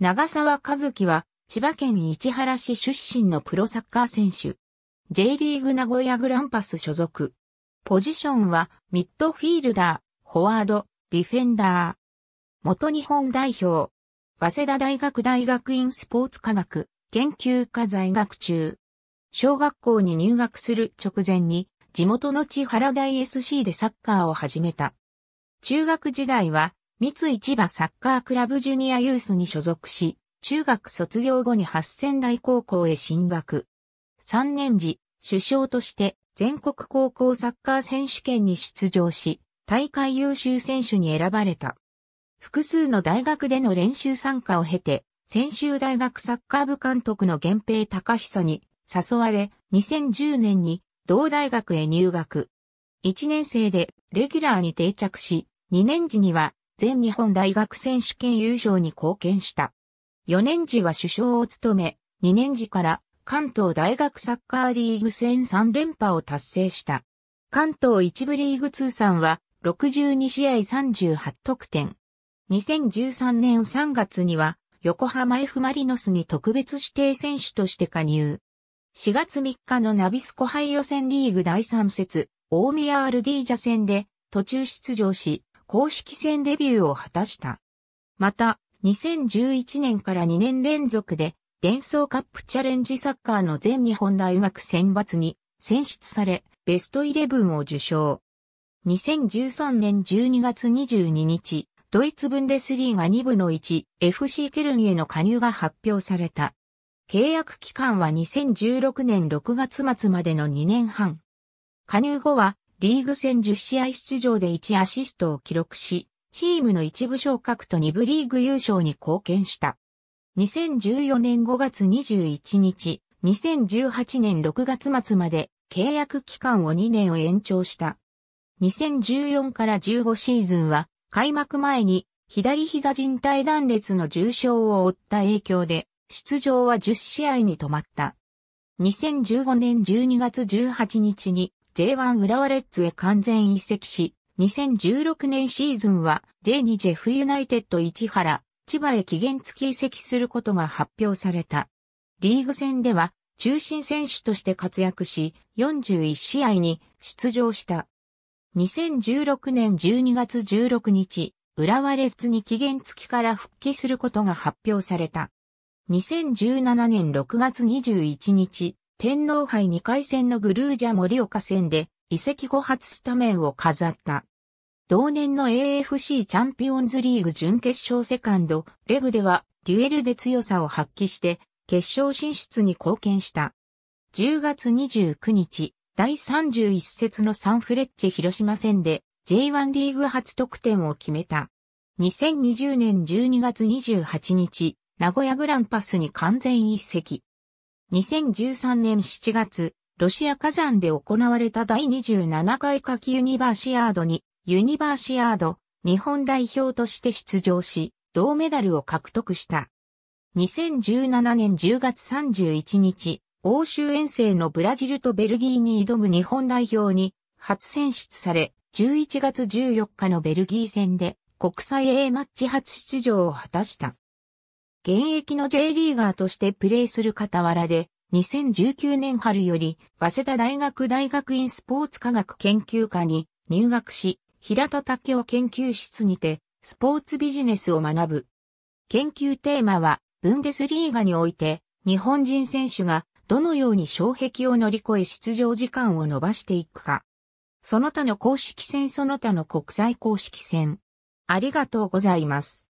長沢和樹は、千葉県市原市出身のプロサッカー選手。J リーグ名古屋グランパス所属。ポジションは、ミッドフィールダー、フォワード、ディフェンダー。元日本代表。早稲田大学大学院スポーツ科学研究科在学中。小学校に入学する直前に、地元の千原大 SC でサッカーを始めた。中学時代は、三市場サッカークラブジュニアユースに所属し、中学卒業後に八仙台高校へ進学。三年時、首相として全国高校サッカー選手権に出場し、大会優秀選手に選ばれた。複数の大学での練習参加を経て、専修大学サッカー部監督の源平隆久に誘われ、2010年に同大学へ入学。1年生でレギュラーに定着し、2年時には全日本大学選手権優勝に貢献した。4年時は首相を務め、2年時から関東大学サッカーリーグ戦3連覇を達成した。関東一部リーグ通算は62試合38得点。2013年3月には横浜 F マリノスに特別指定選手として加入。4月3日のナビスコ杯予選リーグ第3節、大宮アルディージャ戦で途中出場し、公式戦デビューを果たした。また、2011年から2年連続で、伝送カップチャレンジサッカーの全日本大学選抜に選出され、ベストイレブンを受賞。2013年12月22日、ドイツブンデスリーが2部の 1FC ケルンへの加入が発表された。契約期間は2016年6月末までの2年半。加入後はリーグ戦10試合出場で1アシストを記録し、チームの一部昇格と2部リーグ優勝に貢献した。2014年5月21日、2018年6月末まで契約期間を2年を延長した。2014から15シーズンは開幕前に左膝靭帯断裂の重傷を負った影響で出場は10試合に止まった。2015年12月18日に J1 浦和レッズへ完全移籍し、2016年シーズンは J2 ジェフユナイテッド市原、千葉へ期限付き移籍することが発表された。リーグ戦では中心選手として活躍し、41試合に出場した。2016年12月16日、浦和レッズに期限付きから復帰することが発表された。2017年6月21日、天皇杯2回戦のグルージャ森岡戦で移籍後初スタメンを飾った。同年の AFC チャンピオンズリーグ準決勝セカンドレグではデュエルで強さを発揮して決勝進出に貢献した。10月29日、第31節のサンフレッチェ広島戦で J1 リーグ初得点を決めた。2020年12月28日、名古屋グランパスに完全一席。2013年7月、ロシア火山で行われた第27回夏季ユニバーシアードに、ユニバーシアード、日本代表として出場し、銅メダルを獲得した。2017年10月31日、欧州遠征のブラジルとベルギーに挑む日本代表に初選出され、11月14日のベルギー戦で国際 A マッチ初出場を果たした。現役の J リーガーとしてプレーする傍らで、2019年春より、早稲田大学大学院スポーツ科学研究科に入学し、平田武雄研究室にて、スポーツビジネスを学ぶ。研究テーマは、ブンデスリーガにおいて、日本人選手がどのように障壁を乗り越え出場時間を伸ばしていくか。その他の公式戦その他の国際公式戦。ありがとうございます。